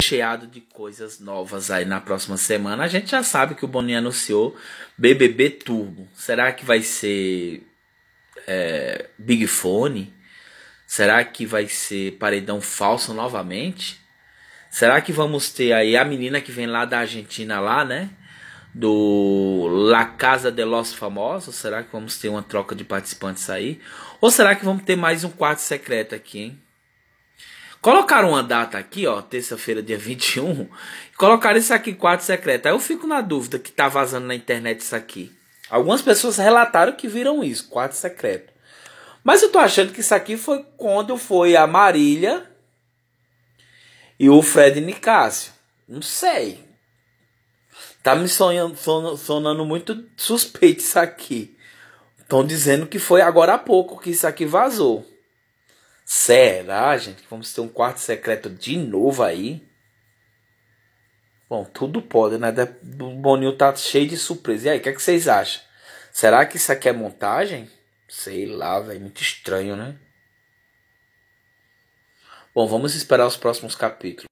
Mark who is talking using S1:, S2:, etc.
S1: cheado de coisas novas aí na próxima semana. A gente já sabe que o Boninho anunciou BBB Turbo. Será que vai ser é, Big Fone? Será que vai ser Paredão Falso novamente? Será que vamos ter aí a menina que vem lá da Argentina lá, né? Do La Casa de los Famosos? Será que vamos ter uma troca de participantes aí? Ou será que vamos ter mais um quarto secreto aqui, hein? Colocaram uma data aqui, ó, terça-feira, dia 21. Colocaram isso aqui, quarto secreto. Aí eu fico na dúvida que tá vazando na internet isso aqui. Algumas pessoas relataram que viram isso, quarto secreto. Mas eu tô achando que isso aqui foi quando foi a Marília e o Fred Nicásio. Não sei. Tá me sonhando, sonando, sonando muito suspeito isso aqui. Estão dizendo que foi agora há pouco que isso aqui vazou. Será, gente, que vamos ter um quarto secreto de novo aí? Bom, tudo pode, né? O Boninho tá cheio de surpresa. E aí, o que, é que vocês acham? Será que isso aqui é montagem? Sei lá, velho. Muito estranho, né? Bom, vamos esperar os próximos capítulos.